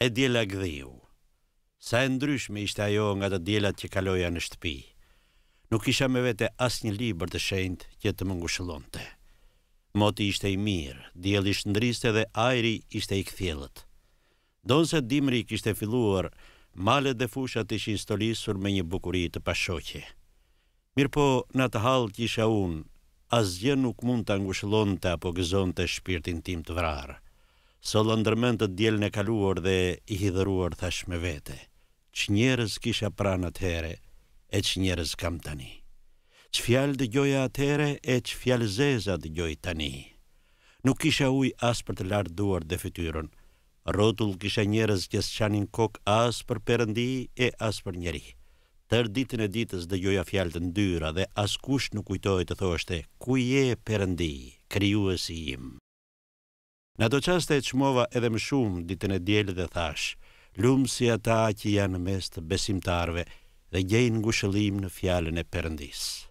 e djela gdhiu. Sa e ndryshme ishte ajo nga të djelat që kaloja në shtëpi. Nuk isha me vete asë një libër të shendë që të më ngushëllonte. Moti ishte i mirë, djeli ndriste dhe ajri ishte i këthjelët. Donë se dimri kishte filluar, malet dhe fushat ishin stolisur me një bukurit të pashoqe. Mirë po, në të halë që isha unë, asgjë nuk mund të angushëllon të apo gëzon të shpirtin tim të vrarë së ndërmën të djelën e kaluar dhe i hidhëruar thash me vete. Që njerës kisha pranë atere, e që njerës kam tani. Që fjallë dë gjoja atere, e që zeza dë gjoj tani. Nuk kisha uj asë për të larë duar dhe fytyron. Rotull kisha njerëz që së qanin kok asë për perëndi e asë për njeri. Tër ditën e ditës dë gjoja fjallë të ndyra dhe asë kush nuk kujtoi të thoshte, ku je perëndi, kryu e si Në ato qaste e qmova edhe më shumë ditën e djelë dhe thash, lumë si ata që janë mes të besimtarve dhe gjejnë ngushëllim në fjallën e përëndisë.